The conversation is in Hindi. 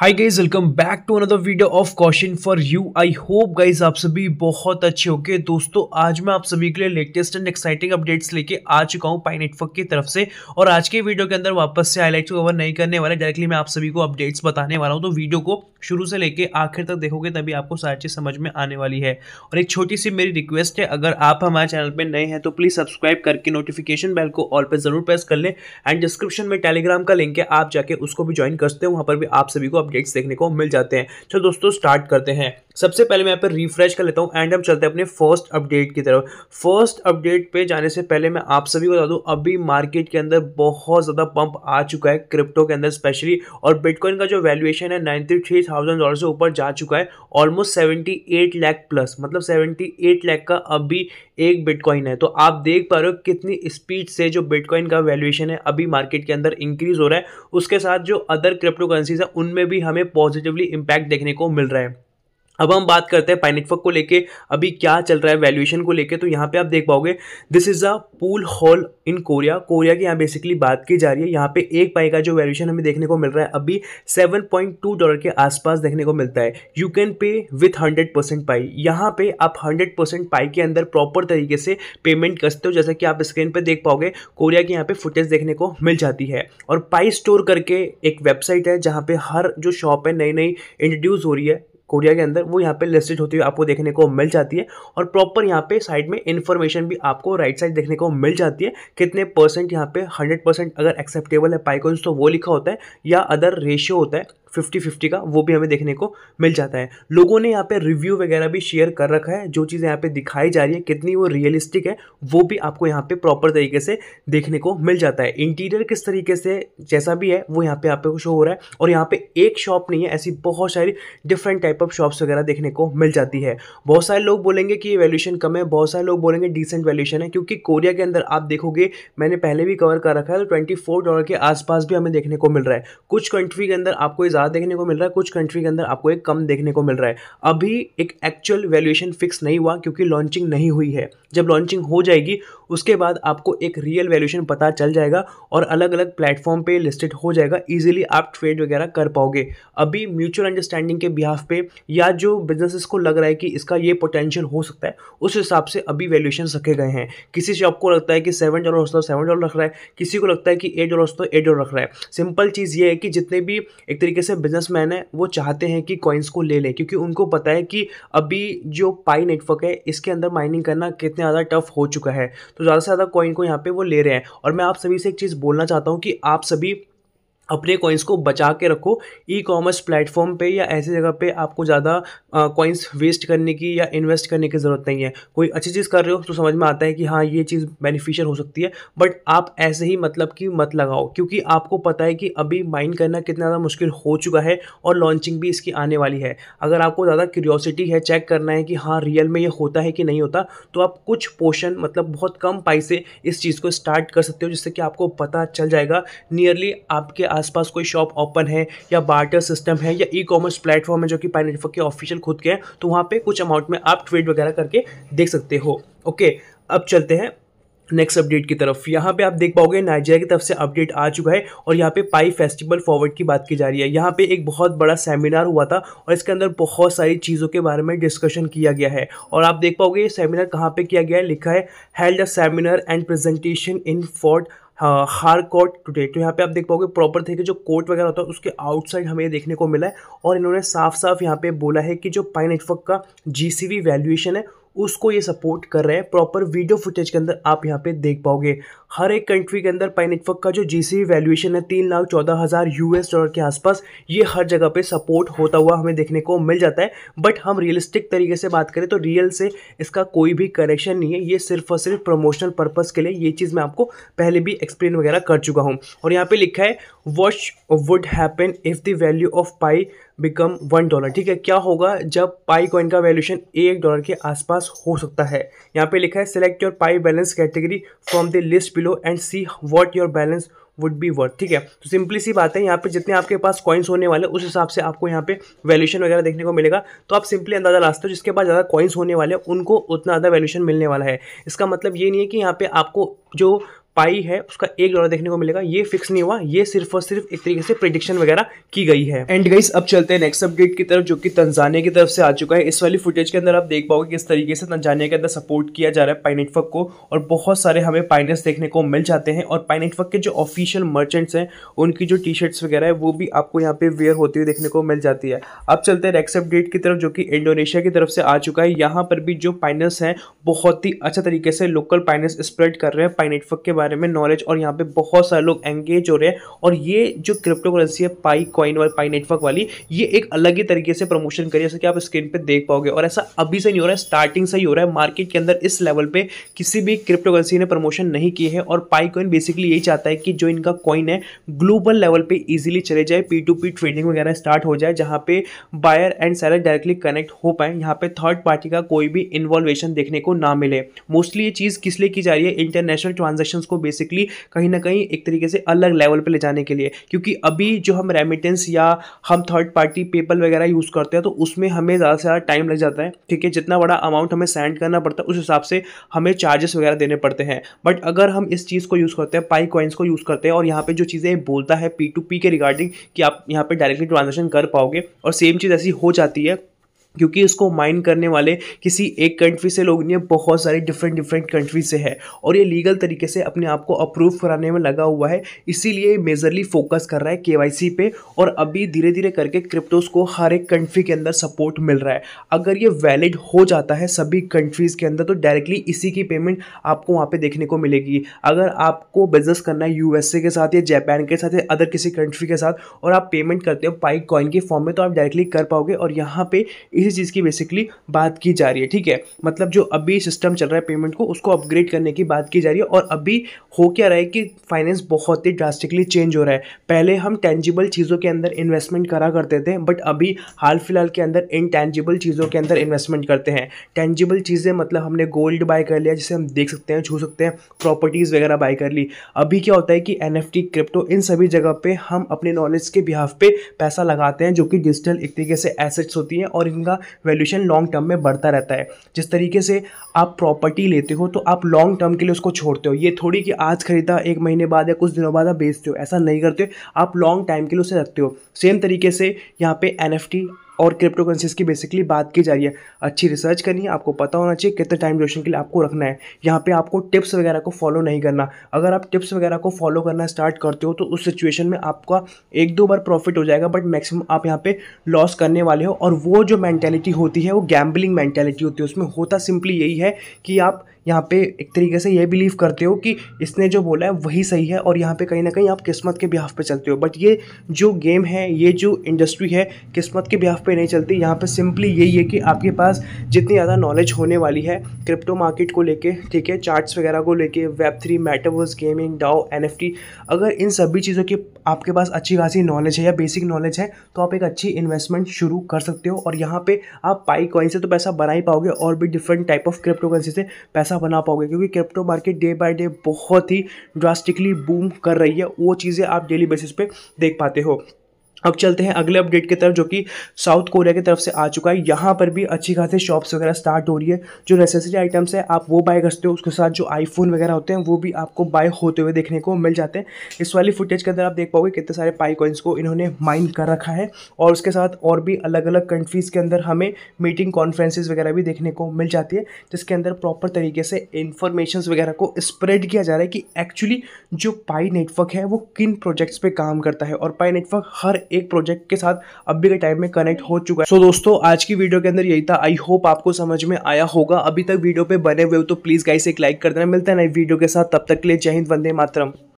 hi guys welcome back to another video of question for you I hope guys आप सभी बहुत अच्छे होंगे दोस्तों आज मैं आप सभी के लिए लेटेस्ट एंड एक्साइटिंग अपडेट्स लेके आ चुका हूँ पाई नेटवर्क की तरफ से और आज के वीडियो के अंदर वापस से हाईलाइट्स को कवर नहीं करने वाला डायरेक्टली मैं आप सभी को अपडेट्स बताने वाला हूँ तो वीडियो को शुरू से लेके आखिर तक देखोगे तभी आपको सारी चीज़ समझ में आने वाली है और एक छोटी सी मेरी रिक्वेस्ट है अगर आप हमारे चैनल पर नए हैं तो प्लीज़ सब्सक्राइब करके नोटिफिकेशन बेल को ऑल पर ज़रूर प्रेस कर लें एंड डिस्क्रिप्शन में टेलीग्राम का लिंक है आप जाके उसको भी ज्वाइन करते हैं वहाँ पर भी आप सभी को अपडेट्स देखने को मिल जाते हैं चलो दोस्तों स्टार्ट करते हैं सबसे पहले मैं यहाँ पर रिफ्रेश कर लेता हूँ एंड हम चलते हैं अपने फर्स्ट अपडेट की तरफ फर्स्ट अपडेट पे जाने से पहले मैं आप सभी को बता दूँ अभी मार्केट के अंदर बहुत ज़्यादा पंप आ चुका है क्रिप्टो के अंदर स्पेशली और बिटकॉइन का जो वैल्यूएशन है नाइन्टी थाउजेंड डॉलर से ऊपर जा चुका है almost seventy eight lakh plus मतलब सेवेंटी एट लैख का अभी एक बिटकॉइन है तो आप देख पा रहे हो कितनी स्पीड से जो बिटकॉइन का वैल्यूएशन है अभी मार्केट के अंदर इंक्रीज हो रहा है उसके साथ जो अदर क्रिप्टो करेंसीज है उनमें भी हमें पॉजिटिवली इंपैक्ट देखने को मिल रहा है अब हम बात करते हैं पाइनेटवर्क को लेके अभी क्या चल रहा है वैल्यूएशन को लेके तो यहाँ पे आप देख पाओगे this is a pool hall in Korea Korea की यहाँ बेसिकली बात की जा रही है यहाँ पे एक पाई का जो वैल्यूएशन हमें देखने को मिल रहा है अभी 7.2 डॉलर के आसपास देखने को मिलता है you can pay with 100 percent Pi यहाँ पे आप 100 परसेंट पाई के अंदर प्रॉपर तरीके से पेमेंट कर सकते हो जैसा कि आप स्क्रीन पर देख पाओगे कोरिया की यहाँ पे फुटेज देखने को मिल जाती है और पाई स्टोर करके एक वेबसाइट है जहाँ पर हर जो शॉप है नई नई इंट्रोड्यूस हो रही है कोरिया के अंदर वो यहाँ पे लिस्टेड होती हुई आपको देखने को मिल जाती है और प्रॉपर यहाँ पे साइड में इन्फॉर्मेशन भी आपको राइट साइड देखने को मिल जाती है कितने परसेंट यहाँ पे हंड्रेड परसेंट अगर एक्सेप्टेबल है पाइकोन्स तो वो लिखा होता है या अदर रेशियो होता है फिफ्टी फिफ्टी का वो भी हमें देखने को मिल जाता है लोगों ने यहाँ पे रिव्यू वगैरह भी शेयर कर रखा है जो चीज़ें यहाँ पे दिखाई जा रही है कितनी वो रियलिस्टिक है वो भी आपको यहाँ पे प्रॉपर तरीके से देखने को मिल जाता है इंटीरियर किस तरीके से जैसा भी है वो यहाँ पे आप शो हो रहा है और यहाँ पे एक शॉप नहीं है ऐसी बहुत सारी डिफरेंट टाइप ऑफ शॉप्स वगैरह देखने को मिल जाती है बहुत सारे लोग बोलेंगे कि वैल्यूशन कम है बहुत सारे लोग बोलेंगे डिसेंट वैल्यूशन है क्योंकि कोरिया के अंदर आप देखोगे मैंने पहले भी कवर कर रखा है तो ट्वेंटी डॉलर के आसपास भी हमें देखने को मिल रहा है कुछ कंट्री के अंदर आपको ज़्यादा देखने को मिल रहा है कुछ कंट्री के अंदर आपको एक कम देखने को मिल रहा है अभी एक एक्चुअल वैल्यूएशन फिक्स नहीं हुआ क्योंकि लॉन्चिंग नहीं हुई है जब लॉन्चिंग हो जाएगी उसके बाद आपको एक रियल वैल्यूशन पता चल जाएगा और अलग अलग प्लेटफॉर्म पे लिस्टेड हो जाएगा इजीली आप ट्रेड वगैरह कर पाओगे अभी म्यूचुअल अंडरस्टैंडिंग के बिहाफ पे या जो बिजनेसेस को लग रहा है कि इसका ये पोटेंशियल हो सकता है उस हिसाब से अभी वैल्यूशन रखे गए हैं किसी शॉप को लगता है कि सेवन डॉलर होता है सेवन डॉलर रख रहा है किसी को लगता है कि एट डॉलर होता है एट डॉलर रख रहा है सिंपल चीज़ ये है कि जितने भी एक तरीके से बिजनेसमैन है वो चाहते हैं कि कॉइन्स को ले लें क्योंकि उनको पता है कि अभी जो पाई नेटवर्क है इसके अंदर माइनिंग करना कितना ज़्यादा टफ हो चुका है तो ज़्यादा से ज़्यादा कॉइन को यहाँ पे वो ले रहे हैं और मैं आप सभी से एक चीज़ बोलना चाहता हूँ कि आप सभी अपने कॉइन्स को बचा के रखो ई कॉमर्स प्लेटफॉर्म पे या ऐसी जगह पे आपको ज़्यादा कॉइन्स वेस्ट करने की या इन्वेस्ट करने की ज़रूरत नहीं है कोई अच्छी चीज़ कर रहे हो तो समझ में आता है कि हाँ ये चीज़ बेनिफिशियल हो सकती है बट आप ऐसे ही मतलब कि मत लगाओ क्योंकि आपको पता है कि अभी माइन करना कितना ज़्यादा मुश्किल हो चुका है और लॉन्चिंग भी इसकी आने वाली है अगर आपको ज़्यादा क्यूरियोसिटी है चेक करना है कि हाँ रियल में ये होता है कि नहीं होता तो आप कुछ पोर्शन मतलब बहुत कम पैसे इस चीज़ को स्टार्ट कर सकते हो जिससे कि आपको पता चल जाएगा नियरली आपके आसपास कोई शॉप ओपन है या बार्टर सिस्टम है या ई कॉमर्स प्लेटफॉर्म है जो कि पाइन के ऑफिशियल खुद के हैं तो वहाँ पर कुछ अमाउंट में आप ट्रेड वगैरह करके देख सकते हो ओके अब चलते हैं नेक्स्ट अपडेट की तरफ यहाँ पे आप देख पाओगे नाइजीरिया की तरफ से अपडेट आ चुका है और यहाँ पे पाई फेस्टिवल फॉरवर्ड की बात की जा रही है यहाँ पे एक बहुत बड़ा सेमिनार हुआ था और इसके अंदर बहुत सारी चीज़ों के बारे में डिस्कशन किया गया है और आप देख पाओगे ये सेमिनार कहाँ पे किया गया है लिखा है held a seminar and presentation in Port Harcourt today तो यहाँ पे आप देख पाओगे प्रॉपर तरीके जो कोर्ट वगैरह होता है उसके आउटसाइड हमें देखने को मिला है और इन्होंने साफ साफ यहाँ पे बोला है कि जो पाई नेटवर्क का जी सी वैल्यूएशन है उसको ये सपोर्ट कर रहे हैं प्रॉपर वीडियो फुटेज के अंदर आप यहाँ पे देख पाओगे हर एक कंट्री के अंदर पाई नेटवर्क का जो जी सी वैल्यूएशन है तीन लाख चौदह हज़ार यू एस डॉलर के आसपास ये हर जगह पे सपोर्ट होता हुआ हमें देखने को मिल जाता है बट हम रियलिस्टिक तरीके से बात करें तो रियल से इसका कोई भी कनेक्शन नहीं है ये सिर्फ और सिर्फ प्रमोशनल पर्पज़ के लिए ये चीज़ मैं आपको पहले भी एक्सप्लेन वगैरह कर चुका हूँ और यहाँ पर लिखा है what would happen if the value of Pi become one dollar ठीक है क्या होगा जब पाई कॉइन का वैल्यूशन एक डॉलर के आसपास हो सकता है यहाँ पे लिखा है select your Pi balance category from the list below and see what your balance would be worth ठीक है तो सिंपली सी बात है यहाँ पे जितने आपके पास कॉइन्स होने वाले उस हिसाब से आपको यहाँ पे वैल्यूशन वगैरह देखने को मिलेगा तो आप सिंपली अंदाजा लास्ते हो जिसके पास ज़्यादा कॉइन्स होने वाले उनको उतना ज़्यादा वैल्यूशन मिलने वाला है इसका मतलब ये नहीं है कि यहाँ पे आपको जो पाई है उसका एक डॉलर देखने को मिलेगा ये फिक्स नहीं हुआ ये सिर्फ और सिर्फ एक तरीके से प्रिडिक्शन वगैरह की गई है एंड गाइस अब चलते हैं नेक्स्ट अपडेट की तरफ जो कि तंजानिया की तरफ से आ चुका है इस वाली फुटेज के अंदर आप देख पाओगे किस तरीके से तंजानिया के अंदर सपोर्ट किया जा रहा है पाई नेटवर्क को और बहुत सारे हमें पाइनर्स देखने को मिल जाते हैं और पाई नेटवर्क के जो ऑफिशियल मर्चेंट्स हैं उनकी जो टी शर्ट्स वगैरह है वो भी आपको यहाँ पे वेयर होती हुई देखने को मिल जाती है अब चलते हैं नेक्स्ट अपडेट की तरफ जो कि इंडोनेशिया की तरफ से आ चुका है यहाँ पर भी जो पाइनर्स हैं बहुत ही अच्छा तरीके से लोकल पाइनर्स स्प्रेड कर रहे हैं पाई नेटवर्क के बारे बारे में नॉलेज और यहाँ पे बहुत सारे लोग एंगेज हो रहे हैं और ये जो क्रिप्टो करेंसी है पाई कॉइन वाली पाई नेटवर्क वाली ये एक अलग ही तरीके से प्रमोशन करी जैसे कि आप स्क्रीन पर देख पाओगे और ऐसा अभी से नहीं हो रहा है स्टार्टिंग से ही हो रहा है मार्केट के अंदर इस लेवल पर किसी भी क्रिप्टो करेंसी ने प्रमोशन नहीं किए हैं और पाई कॉइन बेसिकली यही चाहता है कि जो इनका कॉइन है ग्लोबल लेवल पर ईजिली चले जाए पी टू पी ट्रेडिंग वगैरह स्टार्ट हो जाए जहाँ पे buyer and seller directly connect हो पाए यहाँ पे थर्ड पार्टी का कोई भी इन्वॉल्वेशन देखने को ना मिले मोस्टली ये चीज़ किस लिए की जा रही है इंटरनेशनल ट्रांजेक्शन्स को बेसिकली कहीं ना कहीं एक तरीके से अलग लेवल पर ले जाने के लिए क्योंकि अभी जो हम रेमिटेंस या हम थर्ड पार्टी पेपल वगैरह यूज़ करते हैं तो उसमें हमें ज़्यादा से ज़्यादा टाइम लग जाता है ठीक है जितना बड़ा अमाउंट हमें सेंड करना पड़ता है उस हिसाब से हमें चार्जेस वगैरह देने पड़ते हैं बट अगर हम इस चीज़ को यूज़ करते हैं पाई कॉइन्स को यूज़ करते हैं और यहाँ पर जो चीज़ें बोलता है पी टू पी के रिगार्डिंग कि आप यहाँ पर डायरेक्टली ट्रांजेक्शन कर पाओगे और सेम चीज़ ऐसी हो जाती है क्योंकि इसको माइन करने वाले किसी एक कंट्री से लोग नहीं है बहुत सारे डिफरेंट डिफरेंट कंट्री से है और ये लीगल तरीके से अपने आप को अप्रूव कराने में लगा हुआ है इसीलिए मेजरली फोकस कर रहा है के पे और अभी धीरे धीरे करके क्रिप्टोज को हर एक कंट्री के अंदर सपोर्ट मिल रहा है अगर ये वैलिड हो जाता है सभी कंट्रीज़ के अंदर तो डायरेक्टली इसी की पेमेंट आपको वहाँ पर देखने को मिलेगी अगर आपको बिजनेस करना है यू के साथ या जापान के साथ या अदर किसी कंट्री के साथ और आप पेमेंट करते हो पाइक कॉइन के फॉर्म में तो आप डायरेक्टली कर पाओगे और यहाँ पर इसी चीज़ की बेसिकली बात की जा रही है ठीक है मतलब जो अभी सिस्टम चल रहा है पेमेंट को उसको अपग्रेड करने की बात की जा रही है और अभी हो क्या रहा है कि फाइनेंस बहुत ही ड्रास्टिकली चेंज हो रहा है पहले हम टेंजिबल चीज़ों के अंदर इन्वेस्टमेंट करा करते थे बट अभी हाल फिलहाल के अंदर इनटेंजिबल चीज़ों के अंदर इन्वेस्टमेंट करते हैं टेंजिबल चीज़ें मतलब हमने गोल्ड बाय कर लिया जिसे हम देख सकते हैं छू सकते हैं प्रॉपर्टीज़ वगैरह बाय कर ली अभी क्या होता है कि एन क्रिप्टो इन सभी जगह पर हम अपने नॉलेज के बिहाफ पे पैसा लगाते हैं जो कि डिजिटल एक तरीके से एसेट्स होती हैं और इनका का वैल्यूशन लॉन्ग टर्म में बढ़ता रहता है जिस तरीके से आप प्रॉपर्टी लेते हो तो आप लॉन्ग टर्म के लिए उसको छोड़ते हो ये थोड़ी कि आज खरीदा एक महीने बाद या कुछ दिनों बाद आप बेचते हो ऐसा नहीं करते आप लॉन्ग टाइम के लिए उसे रखते हो सेम तरीके से यहाँ पे एन और क्रिप्टो करेंसीज की बेसिकली बात की जा रही है अच्छी रिसर्च करनी है आपको पता होना चाहिए कितने टाइम ड्यूरेशन के लिए आपको रखना है यहाँ पे आपको टिप्स वगैरह को फॉलो नहीं करना अगर आप टिप्स वगैरह को फॉलो करना स्टार्ट करते हो तो उस सिचुएशन में आपका एक दो बार प्रॉफिट हो जाएगा बट मैक्सिमम आप यहाँ पे लॉस करने वाले हो और वो जो मैंटेलिटी होती है वो गैम्बलिंग मैंटेलिटी होती है उसमें होता सिंपली यही है कि आप यहाँ पे एक तरीके से ये बिलीव करते हो कि इसने जो बोला है वही सही है और यहाँ पे कहीं ना कहीं आप किस्मत के ब्याह पे चलते हो बट ये जो गेम है ये जो इंडस्ट्री है किस्मत के ब्याह पे नहीं चलती यहाँ पे सिंपली यही है कि आपके पास जितनी ज़्यादा नॉलेज होने वाली है क्रिप्टो मार्केट को लेके ठीक है चार्ट्स वगैरह को लेके web three metaverse gaming DAO एन अगर इन सभी चीज़ों की आपके पास अच्छी खासी नॉलेज है या बेसिक नॉलेज है तो आप एक अच्छी इन्वेस्टमेंट शुरू कर सकते हो और यहाँ पर आप पाई कॉइन से तो पैसा बना ही पाओगे और भी different type of crypto currency से पैसा पैसा बना पाओगे क्योंकि crypto market day by day बहुत ही ड्रास्टिकली बूम कर रही है वो चीज़ें आप डेली बेसिस पे देख पाते हो अब चलते हैं अगले अपडेट की तरफ जो कि साउथ कोरिया की तरफ से आ चुका है यहाँ पर भी अच्छी खासी शॉप्स वगैरह स्टार्ट हो रही है जो नेसेसरी आइटम्स है आप वो बाय करते हो उसके साथ जो आईफोन वगैरह होते हैं वो भी आपको बाय होते हुए देखने को मिल जाते हैं इस वाली फुटेज के अंदर आप देख पाओगे कितने सारे पाईकॉइंस को इन्होंने माइन कर रखा है और उसके साथ और भी अलग अलग कंट्रीज़ के अंदर हमें मीटिंग कॉन्फ्रेंसेज वगैरह भी देखने को मिल जाती है जिसके अंदर प्रॉपर तरीके से इन्फॉर्मेशन वगैरह को स्प्रेड किया जा रहा है कि एक्चुअली जो पाई नेटवर्क है वो किन प्रोजेक्ट्स पर काम करता है और पाई नेटवर्क हर एक प्रोजेक्ट के साथ अभी के टाइम में कनेक्ट हो चुका है सो so, दोस्तों आज की वीडियो के अंदर यही था आई होप आपको समझ में आया होगा अभी तक वीडियो पे बने हुए तो प्लीज़ गाइस एक लाइक कर देना मिलता है नई वीडियो के साथ तब तक के लिए जय हिंद वंदे मातरम